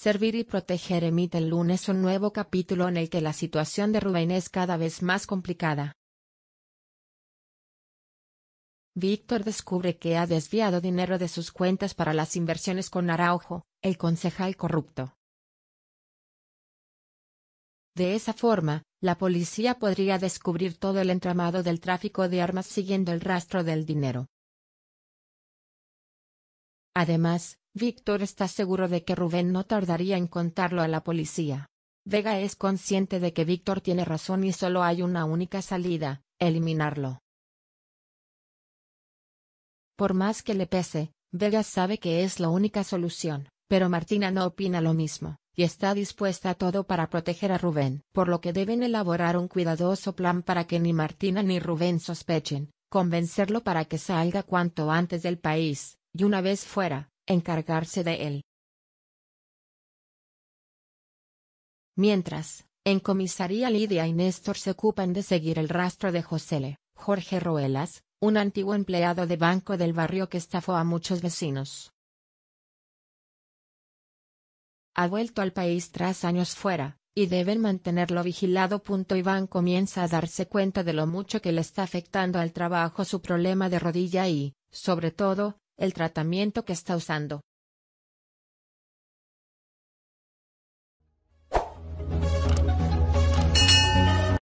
Servir y proteger emite el lunes un nuevo capítulo en el que la situación de Rubén es cada vez más complicada. Víctor descubre que ha desviado dinero de sus cuentas para las inversiones con Araujo, el concejal corrupto. De esa forma, la policía podría descubrir todo el entramado del tráfico de armas siguiendo el rastro del dinero. Además, Víctor está seguro de que Rubén no tardaría en contarlo a la policía. Vega es consciente de que Víctor tiene razón y solo hay una única salida, eliminarlo. Por más que le pese, Vega sabe que es la única solución, pero Martina no opina lo mismo, y está dispuesta a todo para proteger a Rubén, por lo que deben elaborar un cuidadoso plan para que ni Martina ni Rubén sospechen, convencerlo para que salga cuanto antes del país, y una vez fuera, Encargarse de él. Mientras, en comisaría Lidia y Néstor se ocupan de seguir el rastro de Josele, Jorge Roelas, un antiguo empleado de banco del barrio que estafó a muchos vecinos. Ha vuelto al país tras años fuera, y deben mantenerlo vigilado. Iván comienza a darse cuenta de lo mucho que le está afectando al trabajo su problema de rodilla y, sobre todo, el tratamiento que está usando.